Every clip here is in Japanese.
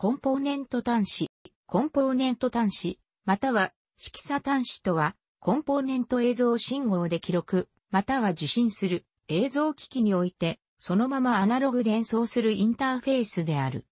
コンポーネント端子、コンポーネント端子、または色差端子とは、コンポーネント映像信号で記録、または受信する映像機器において、そのままアナログ連想するインターフェースである。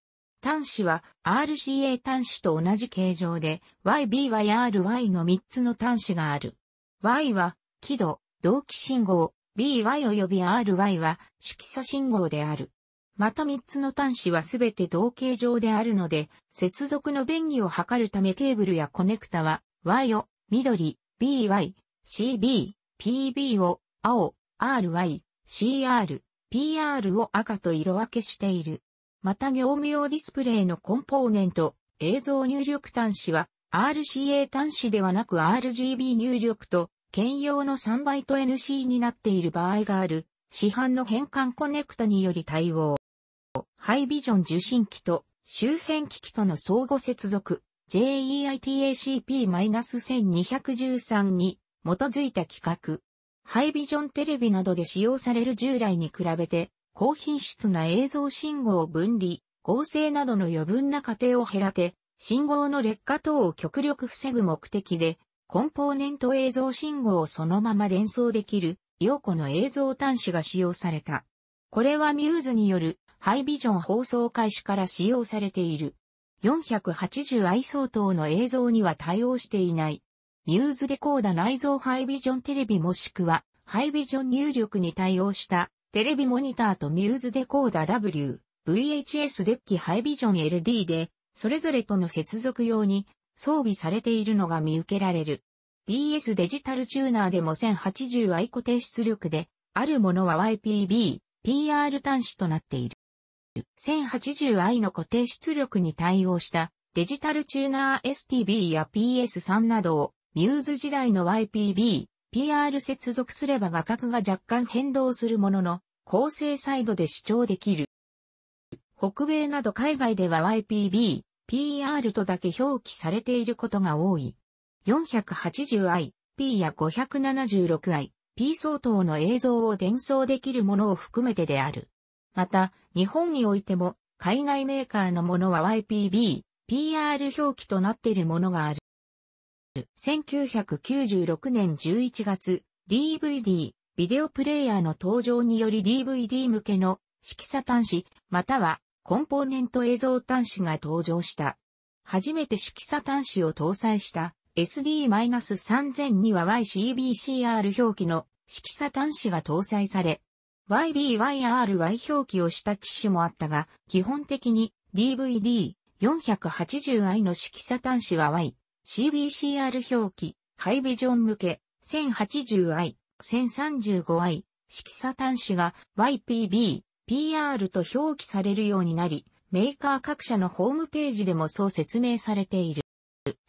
端子は RCA 端子と同じ形状で YBYRY の3つの端子がある。Y は輝度、同期信号、BY 及び RY は色差信号である。また3つの端子はすべて同型上であるので、接続の便宜を図るためケーブルやコネクタは、Y を緑、BY、CB、PB を青、RY、CR、PR を赤と色分けしている。また業務用ディスプレイのコンポーネント、映像入力端子は RCA 端子ではなく RGB 入力と兼用の3バイト NC になっている場合がある市販の変換コネクタにより対応。ハイビジョン受信機と周辺機器との相互接続 JEITACP-1213 に基づいた規格。ハイビジョンテレビなどで使用される従来に比べて高品質な映像信号分離、合成などの余分な過程を減らて、信号の劣化等を極力防ぐ目的で、コンポーネント映像信号をそのまま伝送できる、陽子の映像端子が使用された。これはミューズによるハイビジョン放送開始から使用されている。480i 相当の映像には対応していない。ミューズデコーダ内蔵ハイビジョンテレビもしくは、ハイビジョン入力に対応したテレビモニターとミューズデコーダ W、VHS デッキハイビジョン LD で、それぞれとの接続用に装備されているのが見受けられる。BS デジタルチューナーでも 1080i 固定出力で、あるものは YPB、PR 端子となっている。1080i の固定出力に対応したデジタルチューナー STB や PS3 などをミューズ時代の YPB、PR 接続すれば画角が若干変動するものの構成サイドで主張できる。北米など海外では YPB、PR とだけ表記されていることが多い。480i、P や 576i、P 相当の映像を伝送できるものを含めてである。また、日本においても、海外メーカーのものは YPB、PR 表記となっているものがある。1996年11月、DVD、ビデオプレイヤーの登場により DVD 向けの色差端子、またはコンポーネント映像端子が登場した。初めて色差端子を搭載した s d 3 0 0には YCBCR 表記の色差端子が搭載され、YBYRY 表記をした機種もあったが、基本的に DVD480i の色差端子は Y、CBCR 表記、ハイビジョン向け 1080i、1035i、色差端子が YPB、PR と表記されるようになり、メーカー各社のホームページでもそう説明されている。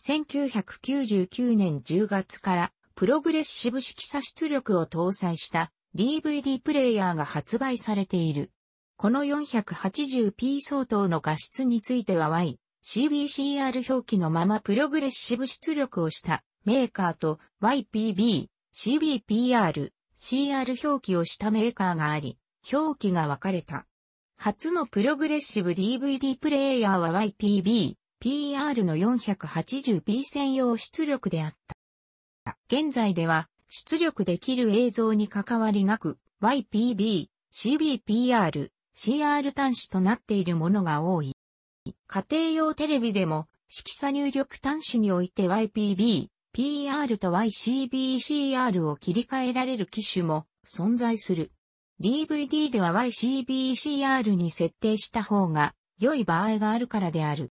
1999年10月からプログレッシブ式差出力を搭載した DVD プレイヤーが発売されている。この 480p 相当の画質については Y、CBCR 表記のままプログレッシブ出力をしたメーカーと YPB、CBPR、CR 表記をしたメーカーがあり、表記が分かれた。初のプログレッシブ DVD プレイヤーは YPB、PR の 480p 専用出力であった。現在では出力できる映像に関わりなく、YPB、CBPR、CR 端子となっているものが多い。家庭用テレビでも、色差入力端子において YPB、PR と YCBCR を切り替えられる機種も存在する。DVD では YCBCR に設定した方が良い場合があるからである。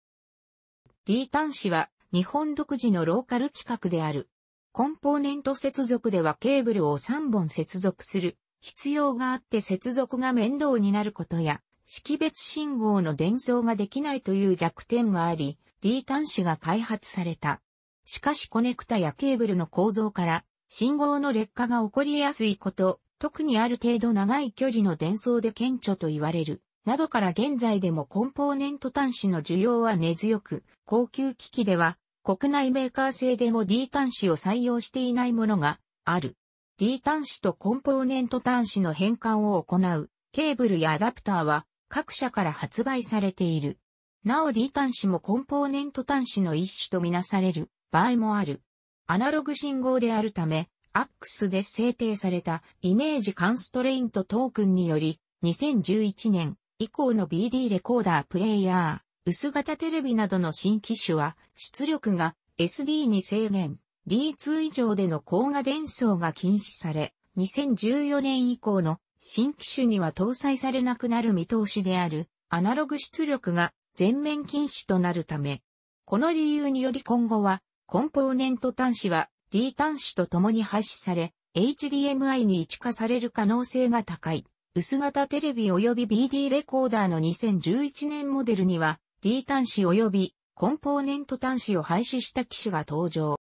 D 端子は日本独自のローカル規格である。コンポーネント接続ではケーブルを3本接続する必要があって接続が面倒になることや、識別信号の伝送ができないという弱点があり、D 端子が開発された。しかしコネクタやケーブルの構造から、信号の劣化が起こりやすいこと、特にある程度長い距離の伝送で顕著と言われる、などから現在でもコンポーネント端子の需要は根強く、高級機器では国内メーカー製でも D 端子を採用していないものがある。D 端子とコンポーネント端子の変換を行うケーブルやアダプターは各社から発売されている。なお D 端子もコンポーネント端子の一種とみなされる場合もある。アナログ信号であるため、アックスで制定されたイメージカンストレイントトークンにより、2011年以降の BD レコーダープレイヤー、薄型テレビなどの新機種は、出力が SD に制限、D2 以上での高画伝送が禁止され、2014年以降の新機種には搭載されなくなる見通しである、アナログ出力が全面禁止となるため、この理由により今後は、コンポーネント端子は D 端子と共に廃止され、HDMI に置化される可能性が高い。薄型テレビ及び BD レコーダーの2011年モデルには D 端子及びコンポーネント端子を廃止した機種が登場。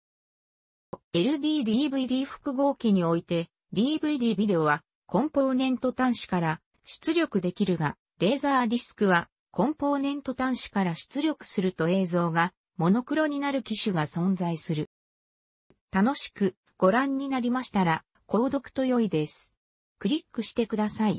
LD-DVD 複合機において DVD ビデオはコンポーネント端子から出力できるが、レーザーディスクはコンポーネント端子から出力すると映像がモノクロになる機種が存在する。楽しくご覧になりましたら、購読と良いです。クリックしてください。